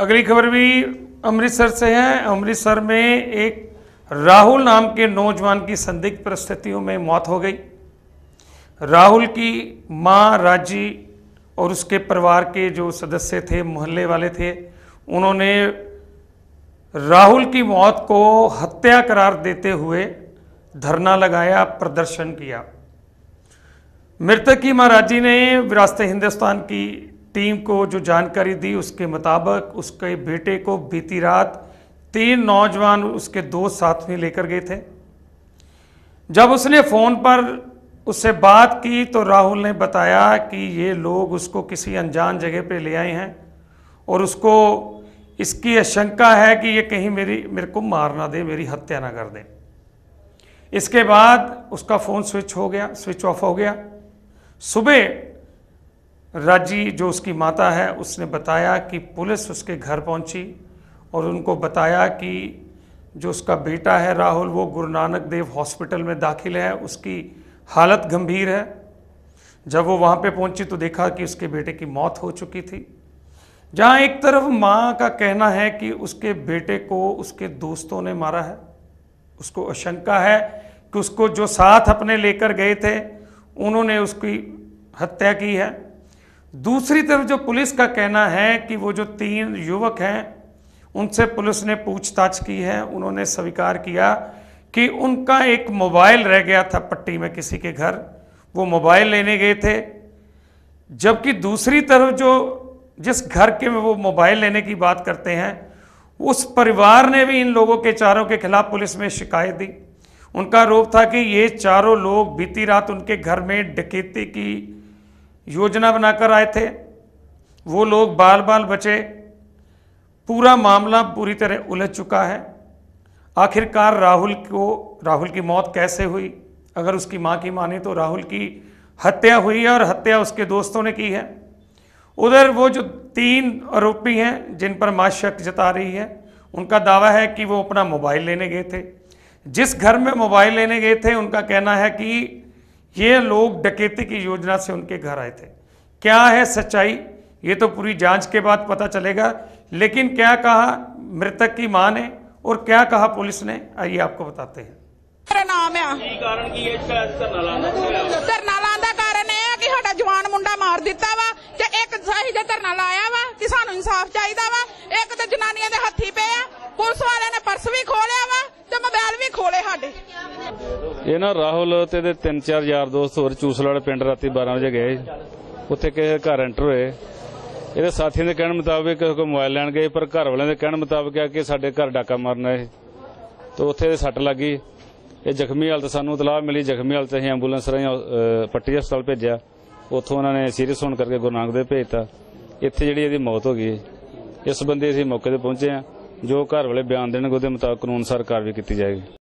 अगली खबर भी अमृतसर से है अमृतसर में एक राहुल नाम के नौजवान की संदिग्ध परिस्थितियों में मौत हो गई राहुल की माँ राजी और उसके परिवार के जो सदस्य थे मोहल्ले वाले थे उन्होंने राहुल की मौत को हत्या करार देते हुए धरना लगाया प्रदर्शन किया मृतक की राजी ने विरासत हिंदुस्तान की टीम को जो जानकारी दी उसके मुताबिक उसके बेटे को बीती रात तीन नौजवान उसके दोस्त साथ में लेकर गए थे जब उसने फ़ोन पर उससे बात की तो राहुल ने बताया कि ये लोग उसको किसी अनजान जगह पे ले आए हैं और उसको इसकी आशंका है कि ये कहीं मेरी मेरे को मार ना दे मेरी हत्या ना कर दे इसके बाद उसका फ़ोन स्विच हो गया स्विच ऑफ हो गया सुबह राजी जो उसकी माता है उसने बताया कि पुलिस उसके घर पहुंची और उनको बताया कि जो उसका बेटा है राहुल वो गुरु नानक देव हॉस्पिटल में दाखिल है उसकी हालत गंभीर है जब वो वहाँ पे पहुंची तो देखा कि उसके बेटे की मौत हो चुकी थी जहाँ एक तरफ माँ का कहना है कि उसके बेटे को उसके दोस्तों ने मारा है उसको आशंका है कि उसको जो साथ अपने लेकर गए थे उन्होंने उसकी हत्या की है दूसरी तरफ जो पुलिस का कहना है कि वो जो तीन युवक हैं उनसे पुलिस ने पूछताछ की है उन्होंने स्वीकार किया कि उनका एक मोबाइल रह गया था पट्टी में किसी के घर वो मोबाइल लेने गए थे जबकि दूसरी तरफ जो जिस घर के में वो मोबाइल लेने की बात करते हैं उस परिवार ने भी इन लोगों के चारों के खिलाफ पुलिस में शिकायत दी उनका आरोप था कि ये चारों लोग बीती रात उनके घर में डकेती की योजना बनाकर आए थे वो लोग बाल बाल बचे पूरा मामला पूरी तरह उलझ चुका है आखिरकार राहुल को राहुल की मौत कैसे हुई अगर उसकी माँ की माने तो राहुल की हत्या हुई है और हत्या उसके दोस्तों ने की है उधर वो जो तीन आरोपी हैं जिन पर माँ शक जता रही है उनका दावा है कि वो अपना मोबाइल लेने गए थे जिस घर में मोबाइल लेने गए थे उनका कहना है कि ये लोग डकैती की योजना से उनके घर आए थे क्या है सच्चाई ये तो पूरी जांच के बाद पता चलेगा लेकिन क्या कहा मृतक की मां ने और क्या कहा पुलिस ने आइए आपको बताते हैं है इंसाफ चाहिदा वा एक ते जनानियां हाथी पे आ ਇਹ ਨਾ ਰਾਹੁਲ ਤੇ ਦੇ ਤਿੰਨ ਚਾਰ ਯਾਰ ਦੋਸਤ ਹੋਰ ਚੂਸਲੜ ਪਿੰਡ ਰਾਤੀ 12 ਵਜੇ ਗਏ ਉੱਥੇ ਕਿਸੇ ਘਰ ਐਂਟਰ ਹੋਏ ਇਹਦੇ ਸਾਥੀਆਂ ਦੇ ਕਹਿਣ ਮੁਤਾਬਕ ਕਿਸੇ ਕੋ ਮੋਬਾਈਲ ਲੈਣ ਗਏ ਪਰ ਘਰ ਵਾਲਿਆਂ ਦੇ ਕਹਿਣ ਮੁਤਾਬਕ ਆ ਕਿ ਸਾਡੇ ਘਰ ਡਾਕਾ ਮਾਰਨਾ ਹੈ ਤੋਂ ਉੱਥੇ ਸੱਟ ਲੱਗੀ ਇਹ ਜ਼ਖਮੀ ਹਾਲਤ ਸਾਨੂੰ ਇਤਲਾਹ ਮਿਲੀ ਜ਼ਖਮੀ ਹਾਲਤ ਹੈ ਐਂਬੂਲੈਂਸ ਰਾਹੀਂ ਪੱਟੀ ਹਸਪਤਾਲ ਭੇਜਿਆ ਉੱਥੋਂ ਉਹਨਾਂ ਨੇ ਸੀਰੀਅਸ ਹੋਣ ਕਰਕੇ ਗੁਰਨਾਗ ਦੇ ਭੇਜਤਾ ਇੱਥੇ ਜਿਹੜੀ ਇਹਦੀ ਮੌਤ ਹੋ ਗਈ ਇਸ ਬੰਦੇ ਅਸੀਂ ਮੌਕੇ ਤੇ ਪਹੁੰਚੇ ਆ ਜੋ ਘਰ ਵਾਲੇ ਬਿਆਨ ਦੇਣਗੇ ਉਹਦੇ ਮੁਤਾਬਕ ਕਾਨੂੰਨ ਅਨੁਸਾਰ ਕਾਰਵਾਈ ਕੀਤੀ ਜਾਏਗੀ